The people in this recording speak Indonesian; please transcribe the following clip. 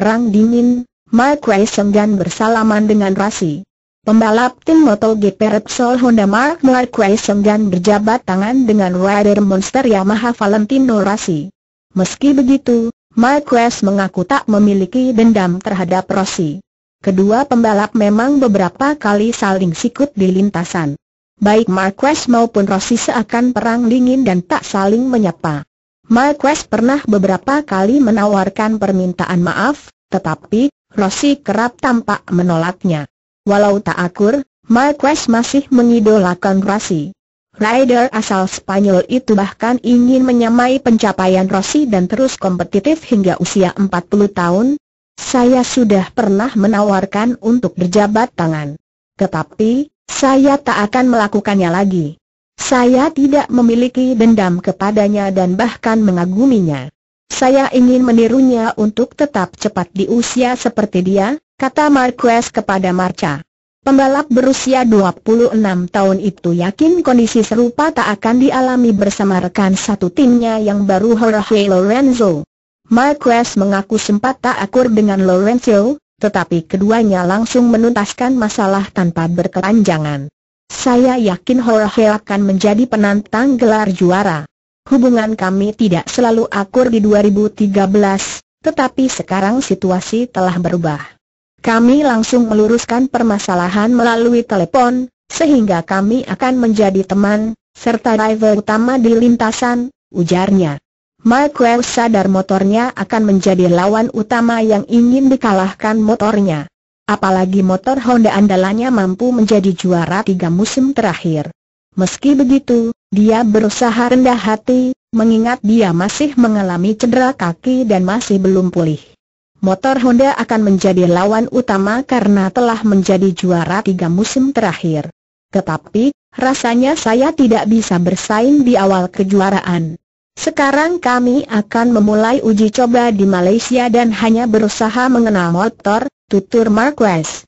perang dingin, Marquez Wei Senggan bersalaman dengan Rasi. Pembalap tim MotoGP Repsol Honda Mark Marquez senggan berjabat tangan dengan rider monster Yamaha Valentino Rossi. Meski begitu, Marquez mengaku tak memiliki dendam terhadap Rossi. Kedua pembalap memang beberapa kali saling sikut di lintasan. Baik Marquez maupun Rossi seakan perang dingin dan tak saling menyapa. Mike West pernah beberapa kali menawarkan permintaan maaf, tetapi Rossi kerap tampak menolaknya. Walau tak akur, Mike West masih mengidolakan Rossi. Rider asal Spanyol itu bahkan ingin menyamai pencapaian Rossi dan terus kompetitif hingga usia 40 tahun. Saya sudah pernah menawarkan untuk berjabat tangan. Tetapi, saya tak akan melakukannya lagi. Saya tidak memiliki dendam kepadanya dan bahkan mengaguminya. Saya ingin menirunya untuk tetap cepat di usia seperti dia, kata Marquez kepada Marca. Pembalap berusia 26 tahun itu yakin kondisi serupa tak akan dialami bersama rekan satu timnya yang baru Jorge Lorenzo. Marquez mengaku sempat tak akur dengan Lorenzo, tetapi keduanya langsung menuntaskan masalah tanpa berkepanjangan. Saya yakin Jorge akan menjadi penantang gelar juara. Hubungan kami tidak selalu akur di 2013, tetapi sekarang situasi telah berubah. Kami langsung meluruskan permasalahan melalui telepon, sehingga kami akan menjadi teman, serta driver utama di lintasan, ujarnya. Marquez sadar motornya akan menjadi lawan utama yang ingin dikalahkan motornya. Apalagi motor Honda andalannya mampu menjadi juara tiga musim terakhir. Meski begitu, dia berusaha rendah hati, mengingat dia masih mengalami cedera kaki dan masih belum pulih. Motor Honda akan menjadi lawan utama karena telah menjadi juara tiga musim terakhir. Tetapi, rasanya saya tidak bisa bersaing di awal kejuaraan. Sekarang kami akan memulai uji coba di Malaysia dan hanya berusaha mengenal motor, tutur Marquez.